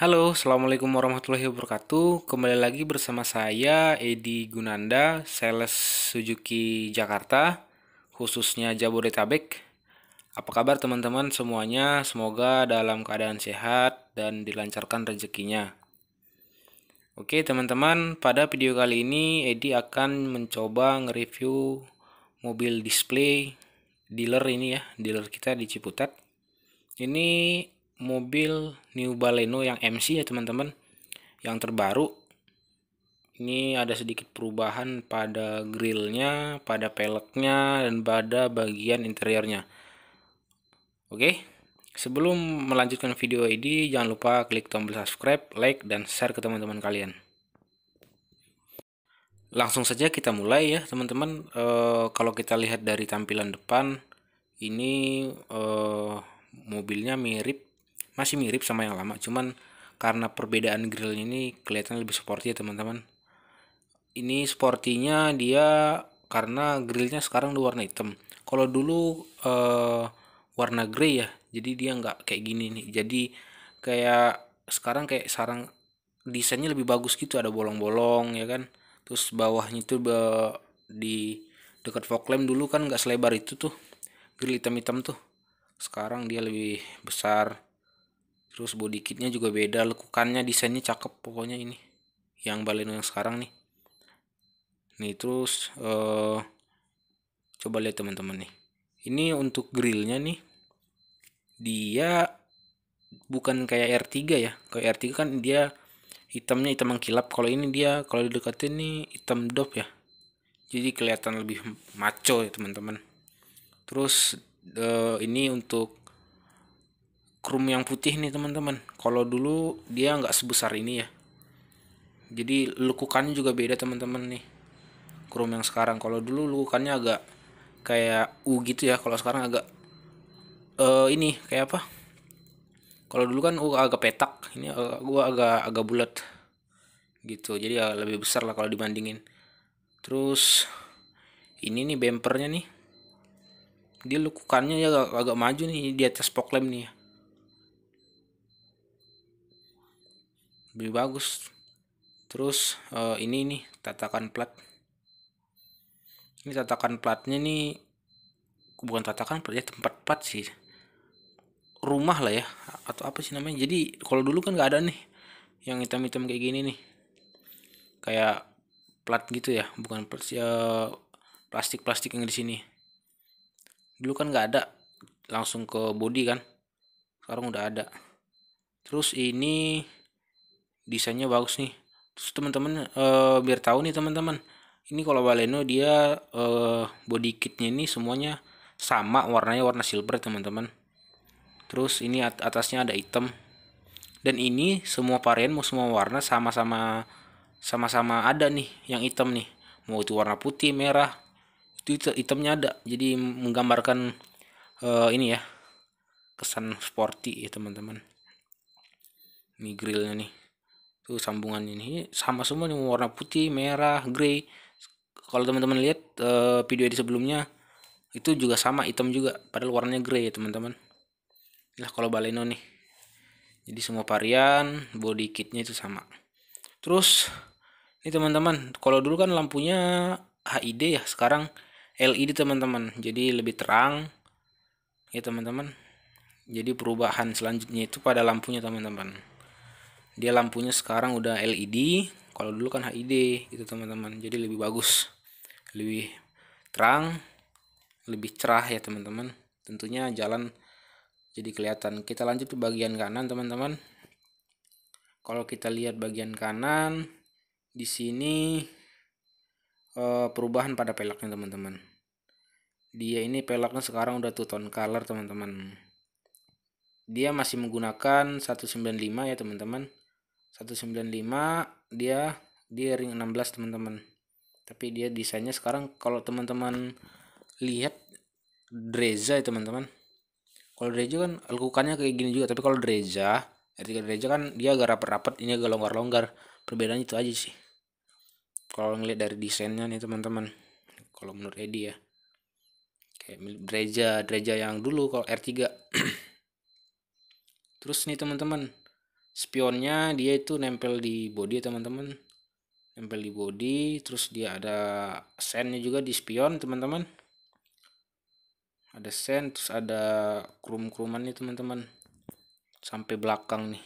Halo, Assalamualaikum warahmatullahi wabarakatuh Kembali lagi bersama saya Edi Gunanda, sales Suzuki Jakarta Khususnya Jabodetabek Apa kabar teman-teman semuanya? Semoga dalam keadaan sehat dan dilancarkan rezekinya Oke teman-teman, pada video kali ini Edi akan mencoba nge-review mobil display dealer ini ya Dealer kita di Ciputat Ini mobil New Baleno yang MC ya teman-teman yang terbaru ini ada sedikit perubahan pada grillnya, pada peleknya, dan pada bagian interiornya. Oke, sebelum melanjutkan video ini, jangan lupa klik tombol subscribe, like, dan share ke teman-teman kalian. Langsung saja kita mulai ya teman-teman. E, kalau kita lihat dari tampilan depan, ini e, mobilnya mirip masih mirip sama yang lama cuman karena perbedaan grill ini kelihatan lebih sporty ya teman-teman ini sportinya dia karena grillnya sekarang di warna hitam kalau dulu eh, warna grey ya jadi dia nggak kayak gini nih jadi kayak sekarang kayak sarang desainnya lebih bagus gitu ada bolong-bolong ya kan terus bawahnya itu be, di dekat fog lamp dulu kan nggak selebar itu tuh grill hitam-hitam tuh sekarang dia lebih besar terus body kitnya juga beda lekukannya desainnya cakep pokoknya ini yang baleno yang sekarang nih nih terus uh, coba lihat teman-teman nih ini untuk grillnya nih dia bukan kayak R3 ya kayak R3 kan dia hitamnya hitam mengkilap kalau ini dia kalau didekatin nih hitam dop ya jadi kelihatan lebih maco ya teman-teman terus uh, ini untuk krum yang putih nih teman-teman kalau dulu dia nggak sebesar ini ya jadi lekukannya juga beda teman-teman nih krum yang sekarang kalau dulu lekukannya agak kayak U gitu ya kalau sekarang agak uh, ini kayak apa kalau dulu kan U agak petak ini agak, gua agak agak bulat gitu jadi agak lebih besar lah kalau dibandingin terus ini nih bempernya nih dia lekukannya ya agak, agak maju nih di atas lamp nih ya. lebih bagus terus uh, ini nih tatakan plat ini tatakan platnya nih bukan tatakan plat ya tempat plat sih rumah lah ya atau apa sih namanya jadi kalau dulu kan nggak ada nih yang hitam-hitam kayak gini nih kayak plat gitu ya bukan plat ya plastik-plastik yang di sini dulu kan nggak ada langsung ke body kan sekarang udah ada terus ini desainnya bagus nih terus teman-teman uh, biar tahu nih teman-teman ini kalau Baleno dia uh, body kitnya ini semuanya sama warnanya warna silver teman-teman terus ini at atasnya ada item dan ini semua varian mau semua warna sama-sama sama-sama ada nih yang item nih mau itu warna putih merah itu itemnya ada jadi menggambarkan uh, ini ya kesan sporty ya teman-teman ini grillnya nih tuh sambungan ini sama semua nih warna putih merah grey kalau teman-teman lihat e, video di sebelumnya itu juga sama hitam juga padahal warnanya grey ya teman-teman lah kalau baleno nih jadi semua varian body kitnya itu sama terus ini teman-teman kalau dulu kan lampunya HID ya sekarang LED teman-teman jadi lebih terang ya teman-teman jadi perubahan selanjutnya itu pada lampunya teman-teman dia lampunya sekarang udah LED kalau dulu kan HID gitu teman-teman jadi lebih bagus lebih terang lebih cerah ya teman-teman tentunya jalan jadi kelihatan kita lanjut ke bagian kanan teman-teman kalau kita lihat bagian kanan di sini eh, perubahan pada pelaknya teman-teman dia ini pelaknya sekarang udah two tone color teman-teman dia masih menggunakan 195 ya teman-teman 195 dia di ring 16 teman-teman tapi dia desainnya sekarang kalau teman-teman lihat Dreza ya teman-teman kalau Dreza kan lekukannya kayak gini juga tapi kalau Dreza R3 Dreza kan dia agak rapat-rapat ini agak longgar-longgar perbedaannya itu aja sih kalau ngeliat dari desainnya nih teman-teman kalau menurut Edi ya kayak Dreza Dreza yang dulu kalau R3 terus nih teman-teman spionnya dia itu nempel di body ya, teman-teman nempel di body terus dia ada sennya juga di spion teman-teman ada sen terus ada krum kruman nih teman-teman sampai belakang nih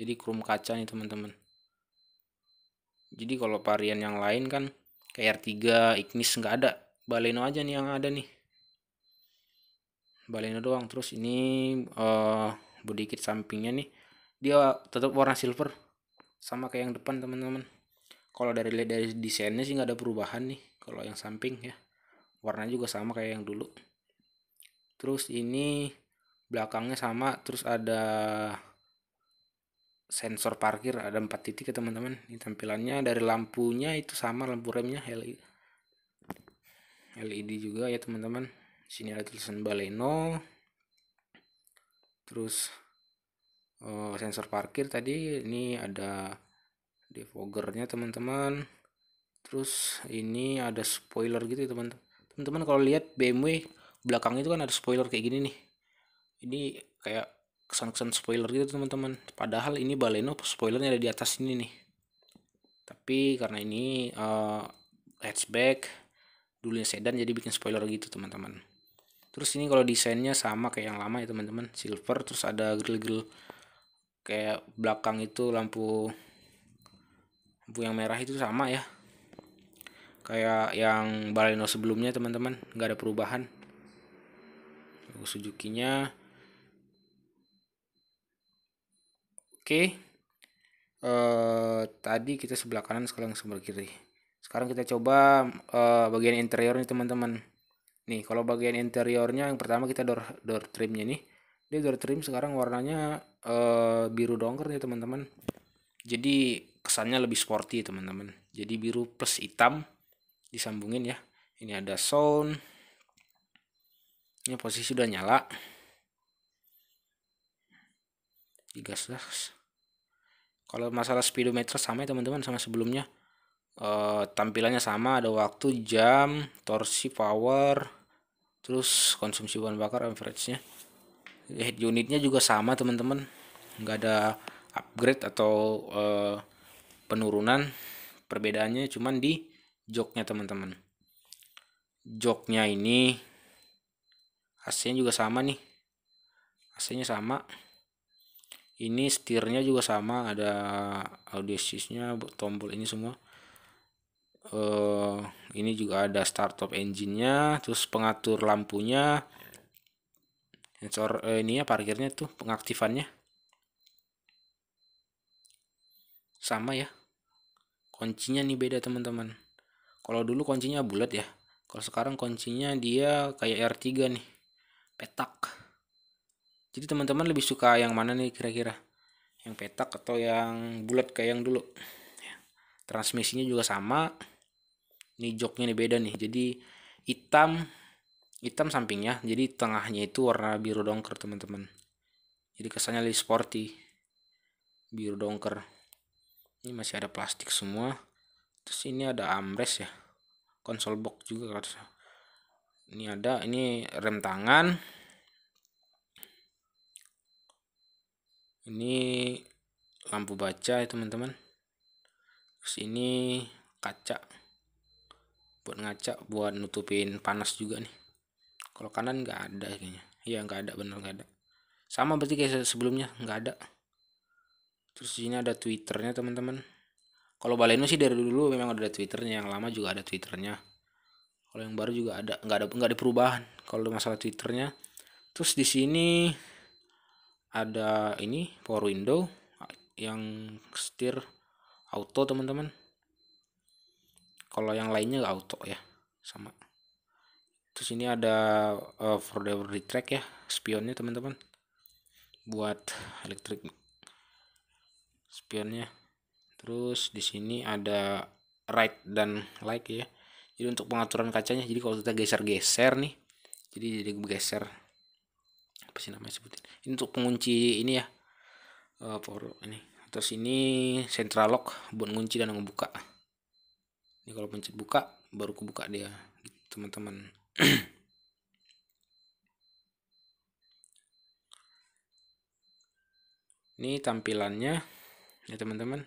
jadi krum kaca nih teman-teman jadi kalau varian yang lain kan kayak R3 Ignis nggak ada Baleno aja nih yang ada nih Baleno doang terus ini uh, body kit sampingnya nih dia tetap warna silver sama kayak yang depan teman-teman kalau dari dari desainnya sih nggak ada perubahan nih kalau yang samping ya warna juga sama kayak yang dulu terus ini belakangnya sama terus ada sensor parkir ada empat titik ya teman-teman ini tampilannya dari lampunya itu sama lampu remnya LED LED juga ya teman-teman sini ada tulisan Baleno terus Eh, sensor parkir tadi ini ada defoggernya teman-teman terus ini ada spoiler gitu ya, teman-teman teman-teman kalau lihat BMW belakang itu kan ada spoiler kayak gini nih ini kayak kesan-kesan spoiler gitu teman-teman padahal ini Baleno spoilernya ada di atas ini nih tapi karena ini uh, hatchback dulunya sedan jadi bikin spoiler gitu teman-teman terus ini kalau desainnya sama kayak yang lama ya teman-teman silver terus ada grill-grill kayak belakang itu lampu lampu yang merah itu sama ya kayak yang Baleno sebelumnya teman-teman nggak ada perubahan Suzuki-nya oke okay. Eh, tadi kita sebelah kanan sekarang sebelah kiri sekarang kita coba e, bagian interiornya teman-teman nih kalau bagian interiornya yang pertama kita door door trimnya nih dia udah trim sekarang warnanya uh, biru dongker nih teman-teman jadi kesannya lebih sporty teman-teman jadi biru plus hitam disambungin ya ini ada sound ini posisi sudah nyala digas gas kalau masalah speedometer sama ya teman-teman sama sebelumnya e, tampilannya sama ada waktu jam torsi power terus konsumsi bahan bakar average nya head unitnya juga sama teman-teman nggak ada upgrade atau uh, penurunan perbedaannya cuman di joknya teman-teman joknya ini AC-nya juga sama nih AC-nya sama ini setirnya juga sama ada audio tombol ini semua uh, ini juga ada startup engine-nya terus pengatur lampunya sensor eh, ini ya parkirnya tuh pengaktifannya sama ya kuncinya nih beda teman-teman kalau dulu kuncinya bulat ya kalau sekarang kuncinya dia kayak R3 nih petak jadi teman-teman lebih suka yang mana nih kira-kira yang petak atau yang bulat kayak yang dulu ya. transmisinya juga sama ini joknya nih beda nih jadi hitam hitam sampingnya jadi tengahnya itu warna biru dongker teman-teman jadi kesannya lebih sporty biru dongker ini masih ada plastik semua terus ini ada armrest ya konsol box juga kalau ini ada ini rem tangan ini lampu baca ya teman-teman terus ini kaca buat ngaca buat nutupin panas juga nih kalau kanan nggak ada kayaknya iya nggak ada bener nggak ada sama berarti kayak sebelumnya nggak ada terus sini ada twitternya teman-teman kalau Baleno sih dari dulu memang ada twitternya yang lama juga ada twitternya kalau yang baru juga ada nggak ada nggak ada perubahan kalau masalah twitternya terus di sini ada ini power window yang setir auto teman-teman kalau yang lainnya auto ya sama Terus ini ada uh, eh, forwarder retract track ya, spionnya teman-teman. Buat elektrik spionnya. Terus di sini ada right dan like ya. Jadi untuk pengaturan kacanya, jadi kalau kita geser-geser nih, jadi jadi geser apa sih namanya sebutin? Ini untuk pengunci ini ya. Uh, eh, power ini. Terus ini central lock buat ngunci dan ngebuka. Ini kalau pencet buka baru kebuka dia teman teman-teman. ini tampilannya ya teman-teman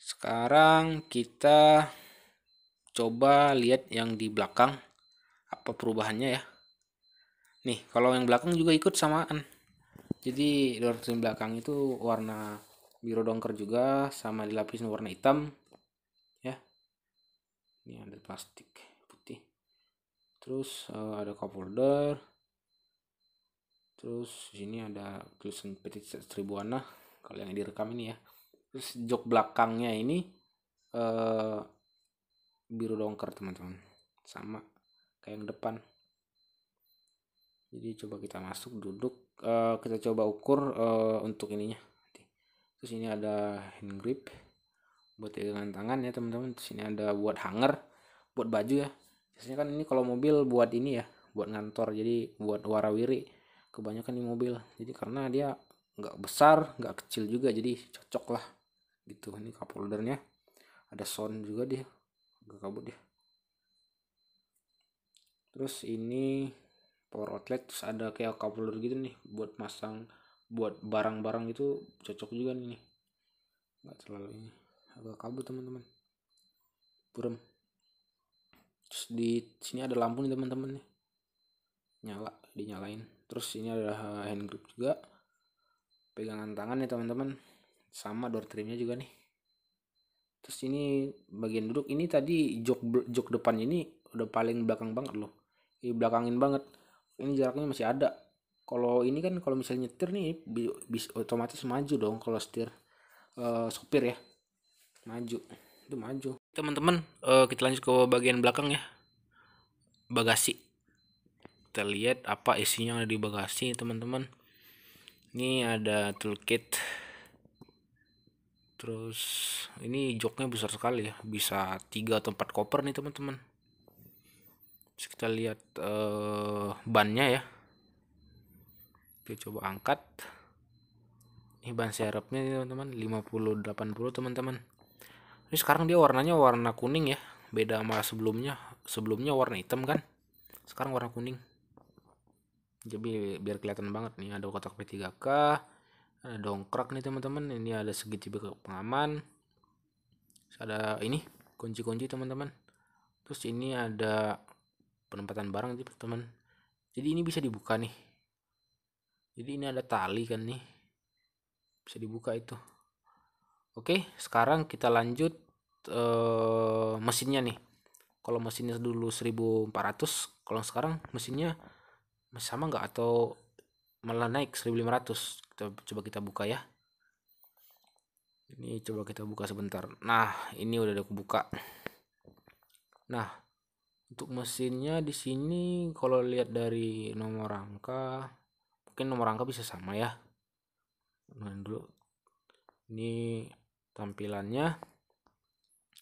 sekarang kita coba lihat yang di belakang apa perubahannya ya nih kalau yang belakang juga ikut samaan jadi doorstream belakang itu warna biru dongker juga sama dilapisin warna hitam ya ini ada plastik terus uh, ada cup holder terus sini ada Gleason Petit Tribuana kalau yang direkam ini ya terus jok belakangnya ini uh, biru dongker teman-teman sama kayak yang depan jadi coba kita masuk duduk uh, kita coba ukur uh, untuk ininya terus ini ada hand grip buat pegangan tangan ya teman-teman terus ini ada buat hanger buat baju ya biasanya kan ini kalau mobil buat ini ya buat ngantor jadi buat warawiri kebanyakan di mobil jadi karena dia nggak besar nggak kecil juga jadi cocok lah gitu ini cup holdernya ada sound juga dia agak kabut dia terus ini power outlet terus ada kayak cup holder gitu nih buat masang buat barang-barang itu cocok juga nih nggak terlalu ini agak kabut teman-teman buram terus di sini ada lampu nih teman-teman nih nyala dinyalain terus ini ada eh, hand grip juga pegangan tangan nih teman-teman sama door trimnya juga nih terus ini bagian duduk ini tadi jok jok depan ini udah paling belakang banget loh ini belakangin banget ini jaraknya masih ada kalau ini kan kalau misalnya nyetir nih bis otomatis maju dong kalau setir uh, sopir ya maju itu maju teman-teman uh, kita lanjut ke bagian belakang ya bagasi kita lihat apa isinya yang ada di bagasi teman-teman ini ada toolkit terus ini joknya besar sekali ya bisa tiga atau empat koper nih teman-teman kita lihat uh, bannya ya kita coba angkat ini ban serepnya teman-teman 50 80 teman-teman ini sekarang dia warnanya warna kuning ya beda sama sebelumnya sebelumnya warna hitam kan sekarang warna kuning jadi biar kelihatan banget nih ada kotak P3K ada dongkrak nih teman-teman ini ada segitiga pengaman terus ada ini kunci-kunci teman-teman terus ini ada penempatan barang teman-teman jadi ini bisa dibuka nih jadi ini ada tali kan nih bisa dibuka itu Oke, sekarang kita lanjut eh, mesinnya nih. Kalau mesinnya dulu 1400, kalau sekarang mesinnya sama nggak atau malah naik 1500. Kita coba kita buka ya. Ini coba kita buka sebentar. Nah, ini udah aku buka. Nah, untuk mesinnya di sini kalau lihat dari nomor rangka mungkin nomor rangka bisa sama ya. Nah, dulu. Ini tampilannya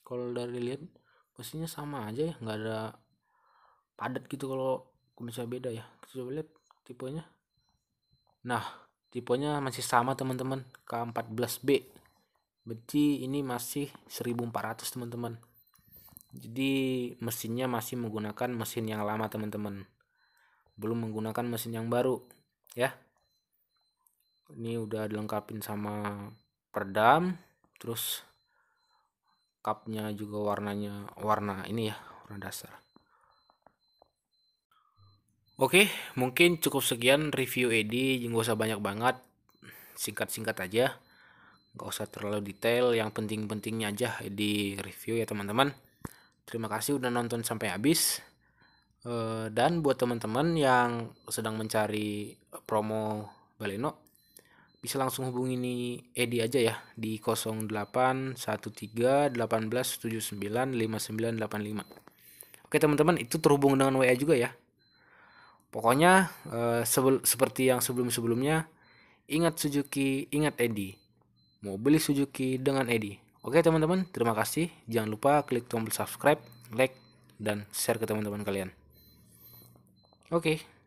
kalau dari lihat mesinnya sama aja ya nggak ada padat gitu kalau bisa beda ya kita coba lihat tipenya nah tipenya masih sama teman-teman K14B berarti ini masih 1400 teman-teman jadi mesinnya masih menggunakan mesin yang lama teman-teman belum menggunakan mesin yang baru ya ini udah dilengkapin sama perdam terus cupnya juga warnanya warna ini ya warna dasar Oke, mungkin cukup sekian review Edi, nggak usah banyak banget, singkat-singkat aja, nggak usah terlalu detail, yang penting-pentingnya aja di review ya teman-teman. Terima kasih udah nonton sampai habis. Eh, dan buat teman-teman yang sedang mencari promo Baleno, bisa langsung hubungi ini Edi aja ya di 081318795985. Oke teman-teman itu terhubung dengan WA juga ya. Pokoknya eh, seperti yang sebelum-sebelumnya ingat Suzuki, ingat Edi. Mau beli Suzuki dengan Edi. Oke teman-teman, terima kasih. Jangan lupa klik tombol subscribe, like, dan share ke teman-teman kalian. Oke. Okay.